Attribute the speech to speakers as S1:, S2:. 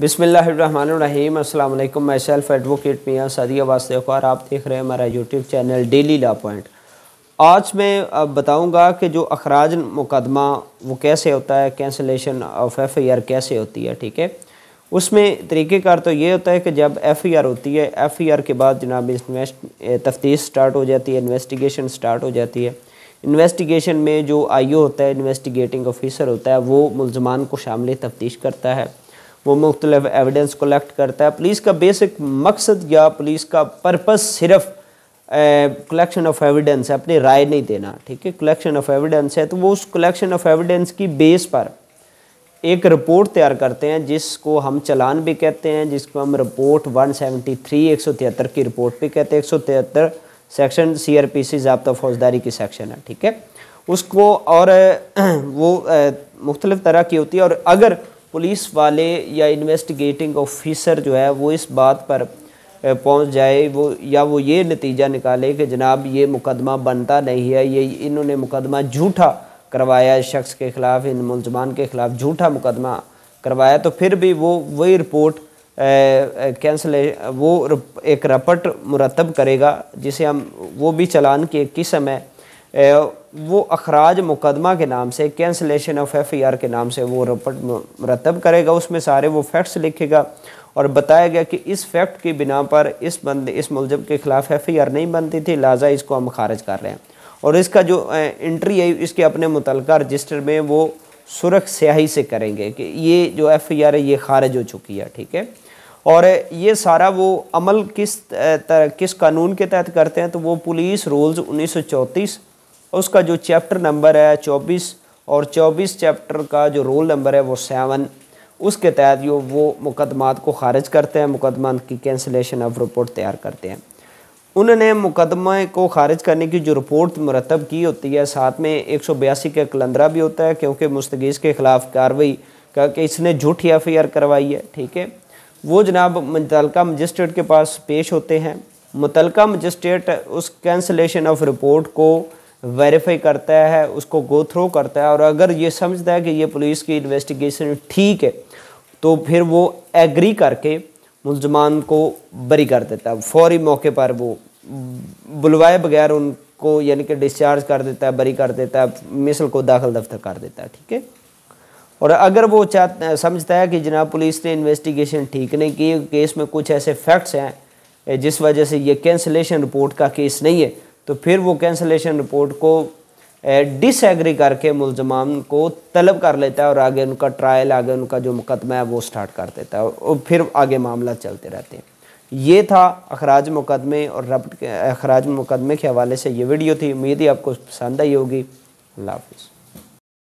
S1: बिसमीम अल्लाम मैं सेल्फ एडवोकेट मियाँ सदिया वास्ते अखबार आप देख रहे हैं हमारा YouTube channel daily law point आज मैं बताऊंगा कि जो अखराज मुकदमा वो कैसे होता है cancellation of F I R कैसे होती है ठीक है उसमें तरीक़ेकार तो ये होता है कि जब एफ आई आर होती है एफ आई आर के बाद जनाब इन्वेस्ट तफ्तीश स्टार्ट हो जाती है इन्वेस्टिगेशन स्टार्ट हो जाती है इन्वेस्टिगेशन में जो आई ओ होता है इन्वेस्टिगेटिंग ऑफिसर होता है वो मुलजमान को शामिल तफ्तीश करता है वो मुख्तलिफ एविडेंस कलेक्ट करता है पुलिस का बेसिक मकसद या पुलिस का पर्पस सिर्फ कलेक्शन ऑफ एविडेंस है अपनी राय नहीं देना ठीक है कलेक्शन ऑफ एविडेंस है तो वो उस कलेक्शन ऑफ एविडेंस की बेस पर एक रिपोर्ट तैयार करते हैं जिसको हम चलान भी कहते हैं जिसको हम रिपोर्ट 173 तिहत्तर की रिपोर्ट भी कहते हैं तिहत्तर section C R P C जब्ता फौजदारी की सेक्शन है ठीक है उसको और वो मुख्तलिफ तरह की होती है और अगर पुलिस वाले या इन्वेस्टिगेटिंग ऑफिसर जो है वो इस बात पर पहुंच जाए वो या वो ये नतीजा निकाले कि जनाब ये मुकदमा बनता नहीं है ये इन्होंने मुकदमा झूठा करवाया इस शख्स के ख़िलाफ़ इन मुलजमान के ख़िलाफ़ झूठा मुकदमा करवाया तो फिर भी वो वही रिपोर्ट कैंसिल वो एक रपट मुरतब करेगा जिसे हम वो भी चलान की एक किस्म है वो अखराज मुकदमा के नाम से cancellation of F I R के नाम से वो रपट मरतब करेगा उसमें सारे वो फैक्ट्स लिखेगा और बताया गया कि इस फैक्ट की बिना पर इस बंद इस मुलजम के ख़िलाफ़ एफ आई आर नहीं बनती थी लिहाजा इसको हम खारिज कर रहे हैं और इसका जो एंट्री है इसके अपने मुतल रजिस्टर में वो सुरख स्याही से करेंगे कि ये जो एफ आई आर है ये खारिज हो चुकी है ठीक है और ये सारा वो अमल किस तर, किस कानून के तहत करते हैं तो वो पुलिस रूल्स उन्नीस सौ चौंतीस उसका जो चैप्टर नंबर है चौबीस और चौबीस चैप्टर का जो रोल नंबर है वो सेवन उसके तहत जो वो मुकदमात को खारिज करते हैं मुकदमा की कैंसिलेशन ऑफ रिपोर्ट तैयार करते हैं उन्होंने मुकदमे को खारिज करने की जो रिपोर्ट मरतब की होती है साथ में एक सौ बयासी का कलंदरा भी होता है क्योंकि मुस्तगीज़ के ख़िलाफ़ कार्रवाई का कि इसने झूठी एफ आई आर करवाई है ठीक है वो जनाब मुतलका मजिस्ट्रेट के पास पेश होते हैं मुतलका मजिस्ट्रेट उस कैंसलेशन ऑफ रिपोर्ट को वेरीफाई करता है उसको गो थ्रू करता है और अगर ये समझता है कि ये पुलिस की इन्वेस्टिगेशन ठीक है तो फिर वो एग्री करके मुलजमान को बरी कर देता है फौरी मौके पर वो बुलवाए बगैर उनको यानी कि डिस्चार्ज कर देता है बरी कर देता है मिसल को दाखिल दफ्तर कर देता है ठीक है और अगर वो चाह समझता है कि जनाब पुलिस ने इन्वेस्टिगेशन ठीक नहीं की केस में कुछ ऐसे फैक्ट्स हैं जिस वजह से ये कैंसलेशन रिपोर्ट का केस नहीं है तो फिर वो कैंसलेशन रिपोर्ट को डिसएग्री करके मुलजमान को तलब कर लेता है और आगे उनका ट्रायल आगे उनका जो मुकदमा है वो स्टार्ट कर देता है और फिर आगे मामला चलते रहते हैं ये था अखराज मुकदमे और रब अखराज मुकदमे के हवाले से ये वीडियो थी उम्मीद ही आपको पसंद आई होगी अल्लाह हाफिज़